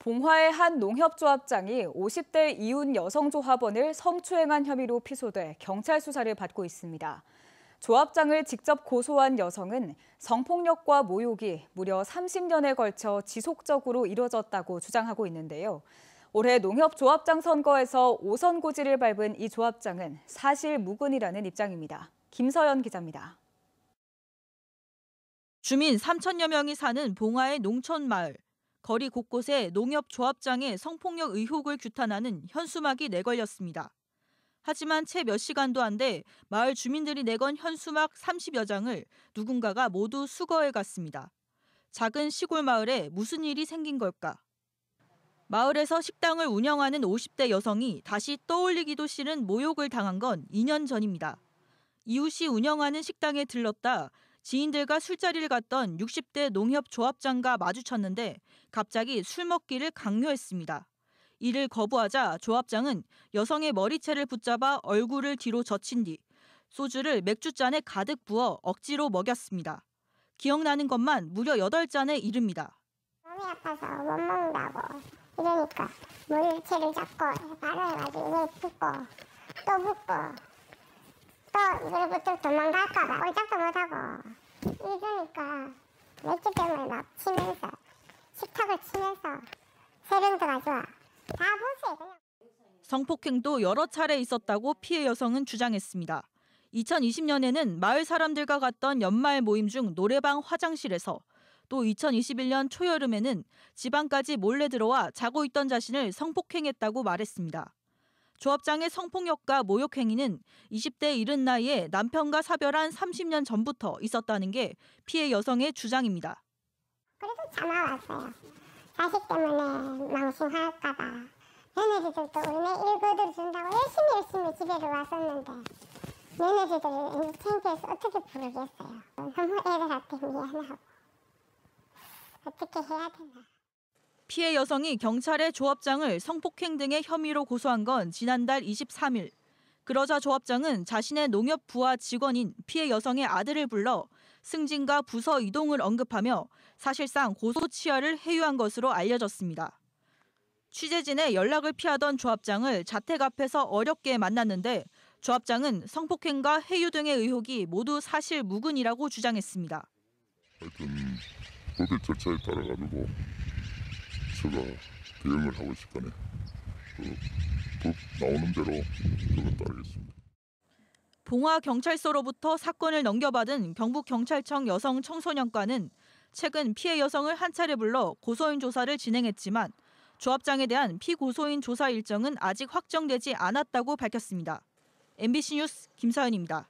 봉화의 한 농협조합장이 50대 이웃 여성조합원을 성추행한 혐의로 피소돼 경찰 수사를 받고 있습니다. 조합장을 직접 고소한 여성은 성폭력과 모욕이 무려 30년에 걸쳐 지속적으로 이뤄졌다고 주장하고 있는데요. 올해 농협조합장 선거에서 오선 고지를 밟은 이 조합장은 사실 무근이라는 입장입니다. 김서연 기자입니다. 주민 3천여 명이 사는 봉화의 농촌 마을. 거리 곳곳에 농협 조합장의 성폭력 의혹을 규탄하는 현수막이 내걸렸습니다. 하지만 채 몇 시간도 안 돼 마을 주민들이 내건 현수막 30여 장을 누군가가 모두 수거해 갔습니다. 작은 시골 마을에 무슨 일이 생긴 걸까? 마을에서 식당을 운영하는 50대 여성이 다시 떠올리기도 싫은 모욕을 당한 건 2년 전입니다. 이웃이 운영하는 식당에 들렀다 지인들과 술자리를 갔던 60대 농협조합장과 마주쳤는데 갑자기 술 먹기를 강요했습니다. 이를 거부하자 조합장은 여성의 머리채를 붙잡아 얼굴을 뒤로 젖힌 뒤 소주를 맥주잔에 가득 부어 억지로 먹였습니다. 기억나는 것만 무려 8잔에 이릅니다. 몸이 아파서 못 먹는다고 이러니까 머리채를 잡고 바로 가지고 붓고 또 붓고 또이거부터 도망갈까봐 꼼짝도 못하고 이러니까 맥주 병을 막 치면서 식탁을 치면서 세련도 가져와 다 보세요 그냥. 성폭행도 여러 차례 있었다고 피해 여성은 주장했습니다. 2020년에는 마을 사람들과 갔던 연말 모임 중 노래방 화장실에서 또 2021년 초여름에는 지방까지 몰래 들어와 자고 있던 자신을 성폭행했다고 말했습니다. 조합장의 성폭력과 모욕 행위는 20대 이른 나이에 남편과 사별한 30년 전부터 있었다는 게 피해 여성의 주장입니다. 그래서 참아왔어요. 자식 때문에 망신할까봐. 너네들도 우리 네 일거들 준다고 열심히 열심히 집에를 왔었는데 너네들 창피해서 어떻게 부르겠어요. 너무 애들한테 미안하고 어떻게 해야 되나. 피해 여성이 경찰에 조합장을 성폭행 등의 혐의로 고소한 건 지난달 23일. 그러자 조합장은 자신의 농협 부하 직원인 피해 여성의 아들을 불러 승진과 부서 이동을 언급하며 사실상 고소 취하를 해유한 것으로 알려졌습니다. 취재진의 연락을 피하던 조합장을 자택 앞에서 어렵게 만났는데 조합장은 성폭행과 해유 등의 의혹이 모두 사실 무근이라고 주장했습니다. 하여튼 법의 절차에 따라 가지고 저거 대응을 하고 있을 거네. 그, 그 나오는 대로 저는 따르겠습니다. 봉화 경찰서로부터 사건을 넘겨받은 경북 경찰청 여성 청소년과는 최근 피해 여성을 한 차례 불러 고소인 조사를 진행했지만 조합장에 대한 피고소인 조사 일정은 아직 확정되지 않았다고 밝혔습니다. MBC 뉴스 김서연입니다.